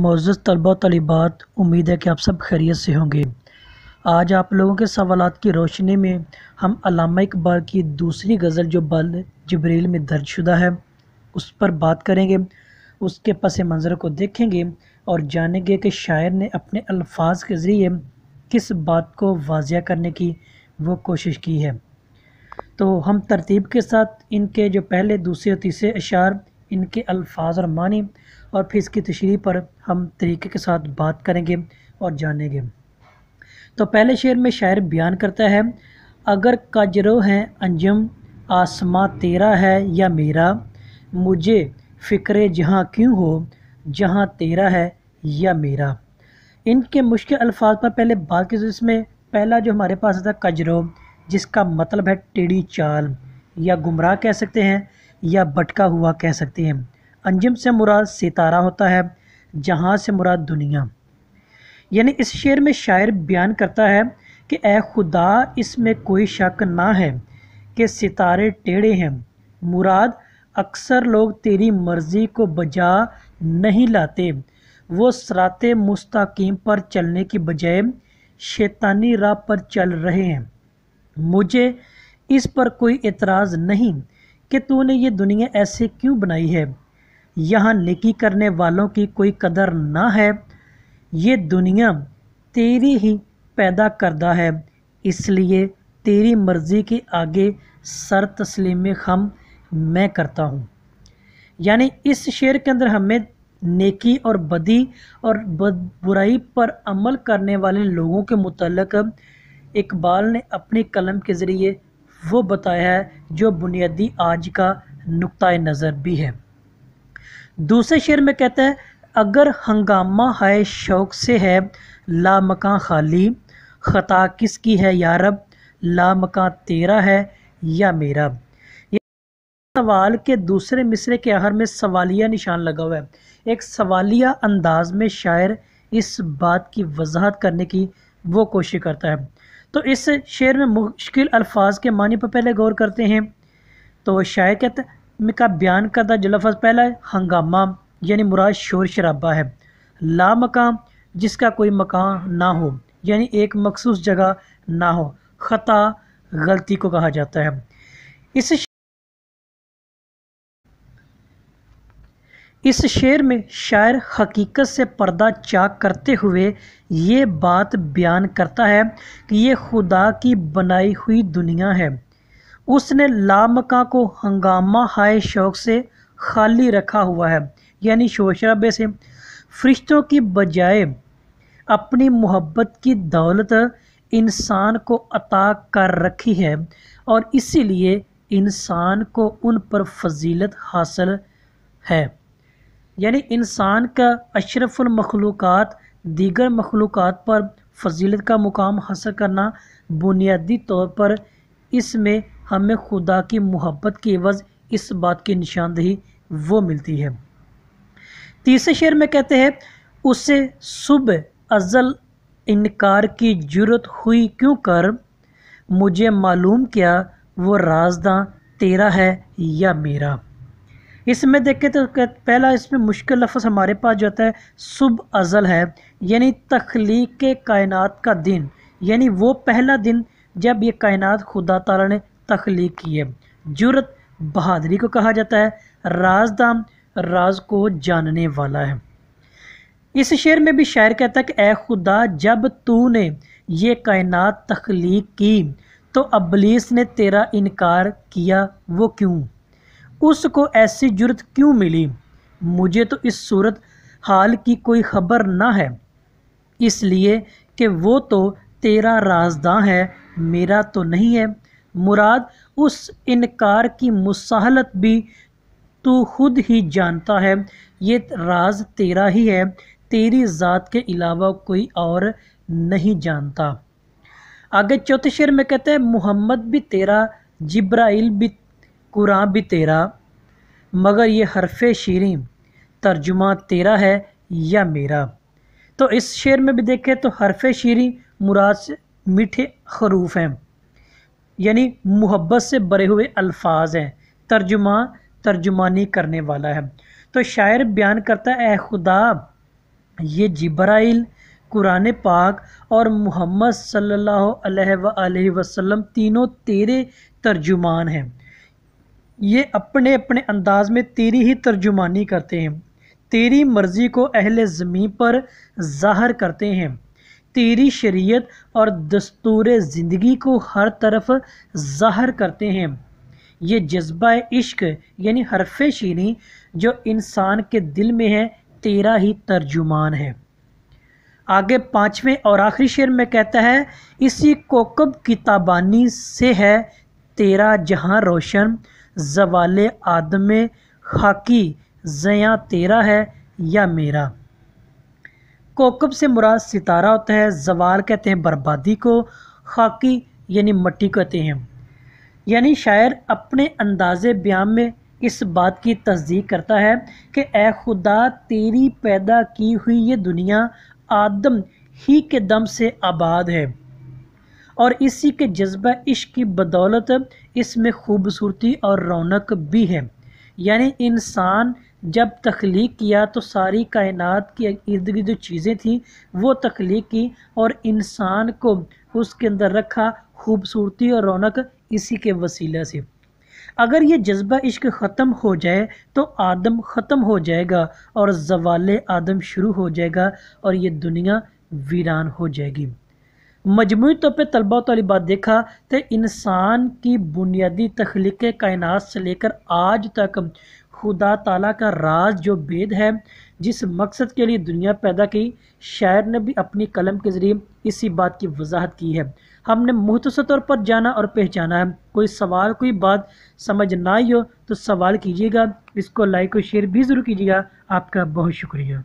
Moz तलबा तलबात उम्मीद है कि आप सब खैरियत से होंगे आज आप लोगों के सवाल की रोशनी में हम अलामा इकबाल की दूसरी गज़ल जो बल जबरील में दर्ज शुदा है उस पर बात करेंगे उसके पस मंज़र को देखेंगे और जानेंगे कि शायर ने अपने अल्फाज के ज़रिए किस बात को वाजिया करने की वो कोशिश की है तो हम तरतीब के साथ इनके जो पहले दूसरे और तीसरे अशार इनके अल्फाज और मानी और फिर इसकी तशरी पर हम तरीके के साथ बात करेंगे और जानेंगे तो पहले शेर में शायर बयान करता है अगर काजरो है अंजम आसमां तेरा है या मेरा मुझे फ़िक्र जहाँ क्यों हो जहाँ तेरा है या मेरा इनके मुश्किल अल्फाज पर पहले बात की इसमें पहला जो हमारे पास था कजरो जिसका मतलब है टेढ़ी चाल या गुमराह कह सकते हैं या भटका हुआ कह सकते हैं अंजम से मुराद सितारा होता है जहाँ से मुराद दुनिया यानी इस शेर में शायर बयान करता है कि ए खुदा इसमें कोई शक ना है कि सितारे टेढ़े हैं मुराद अक्सर लोग तेरी मर्ज़ी को बजा नहीं लाते वो सरात मुस्तकीम पर चलने की बजाय शैतानी राह पर चल रहे हैं मुझे इस पर कोई एतराज़ नहीं कि तूने ये दुनिया ऐसे क्यों बनाई है यहाँ नेकी करने वालों की कोई कदर ना है ये दुनिया तेरी ही पैदा करदा है इसलिए तेरी मर्ज़ी के आगे सर तस्लीम खम मैं करता हूँ यानी इस शेर के अंदर हमें नेकी और बदी और बद बुराई पर अमल करने वाले लोगों के मुतलक इकबाल ने अपने कलम के ज़रिए वो बताया है जो बुनियादी आज का नुक़ नज़र भी है दूसरे शेर में कहता है अगर हंगामा है शौक से है ला मकान खाली ख़ता किसकी है यारब ला मकान तेरा है या मेरा सवाल के दूसरे मिसरे के आहर में सवालिया निशान लगा हुआ है एक सवालिया अंदाज में शायर इस बात की वजाहत करने की वो कोशिश करता है तो इस शेर में मुश्किल अल्फाज के मानी पर पहले गौर करते हैं तो शायर कहते हैं में का बयान करता जो लफज पहला है हंगामा यानी मुराद शोर शराबा है ला मकाम जिसका कोई मकान ना हो यानी एक मखसूस जगह ना हो ख़ता गलती को कहा जाता है इस इस शेर में शायर हकीकत से पर्दा चाक करते हुए ये बात बयान करता है कि ये खुदा की बनाई हुई दुनिया है उसने लामका को हंगामा हाय शौक से खाली रखा हुआ है यानी शोशराबे से फरिश्तों की बजाय अपनी मोहब्बत की दौलत इंसान को अता कर रखी है और इसीलिए इंसान को उन पर फजीलत हासिल है यानी इंसान का अशरफुलमखलूक़ दीगर मखलूक़ पर फजीलत का मुकाम हासिल करना बुनियादी तौर पर इसमें हमें खुदा की मोहब्बत के वज़ इस बात की निशानदेही वो मिलती है तीसरे शेर में कहते हैं उसे सुबह अजल इनकार की जरूरत हुई क्यों कर मुझे मालूम क्या वो राजदा तेरा है या मेरा इसमें देखें तो पहला इसमें मुश्किल लफ्ज़ हमारे पास जो है सुबह अज़ल है यानी तख्लीक के कायनात का दिन यानी वो पहला दिन जब ये कायनात खुदा तला ने तख्लीक की है जरूरत बहादरी को कहा जाता है राजदाम राज को जानने वाला है इस शेर में भी शायर कहता है कि ए खुदा जब तू ने ये कायनात तख्लीक की तो अबलीस ने तेरा इनकार किया वो क्यों उसको ऐसी जरूरत क्यों मिली मुझे तो इस सूरत हाल की कोई खबर ना है इसलिए कि वो तो तेरा राजदा है मेरा तो नहीं है मुराद उस इनकार की मुसाहलत भी तू खुद ही जानता है ये राज तेरा ही है तेरी ज़ात के अलावा कोई और नहीं जानता आगे चौथे शेर में कहते हैं मोहम्मद भी तेरा जिब्राइल भी कुरान भी तेरा मगर ये हरफ शीरें तर्जुमा तेरा है या मेरा तो इस शेर में भी देखें तो हरफ शीरें मुराद मीठे हरूफ हैं यानी मोहब्बत से भरे हुए अल्फाज हैं तर्जुमा तर्जुमानी करने वाला है तो शायर बयान करता है खुदा ये जिब्राइल कुरान पाक और मोहम्मद सल्लल्लाहु अलैहि वसल्लम तीनों तेरे तर्जुमान हैं ये अपने अपने अंदाज में तेरी ही तर्जुमानी करते हैं तेरी मर्ज़ी को अहल ज़मीन पर ज़ाहर करते हैं तेरी शरीयत और दस्तूर ज़िंदगी को हर तरफ ज़ाहर करते हैं ये जज्बा इश्क यानी हरफ शीरी जो इंसान के दिल में है तेरा ही तर्जुमान है आगे पाँचवें और आखिरी शेर में कहता है इसी कोकब की ताबानी से है तेरा जहां रोशन जवाल आदम खाकी जया तेरा है या मेरा कोकब से मुराद सितारा होता है जवाल कहते हैं बर्बादी को खाकी यानी मट्टी कहते हैं यानी शायर अपने अंदाज ब्याम में इस बात की तस्दीक करता है कि ए खुदा तेरी पैदा की हुई ये दुनिया आदम ही के दम से आबाद है और इसी के जज्बा इश्क की बदौलत इसमें खूबसूरती और रौनक भी है यानी इंसान जब तख्लीक किया तो सारी कायनात के इर्द गिर्द जो चीज़ें थीं वो तख्लीक की और इंसान को उसके अंदर रखा खूबसूरती और रौनक इसी के वसीला से अगर ये जज्बा इश्क ख़त्म हो जाए तो आदम ख़त्म हो जाएगा और जवाल आदम शुरू हो जाएगा और ये दुनिया वीरान हो जाएगी मजमू तौर पर तलबा तलबात तो देखा तो इंसान की बुनियादी तख्लीक कायनात से लेकर आज तक खुदा ताला का राज जो बेद है जिस मकसद के लिए दुनिया पैदा की शायर ने भी अपनी कलम के ज़रिए इसी बात की वजाहत की है हमने मुहतस तौर पर जाना और पहचाना है कोई सवाल कोई बात समझ ना आई हो तो सवाल कीजिएगा इसको लाइक और शेयर भी ज़रूर कीजिएगा आपका बहुत शुक्रिया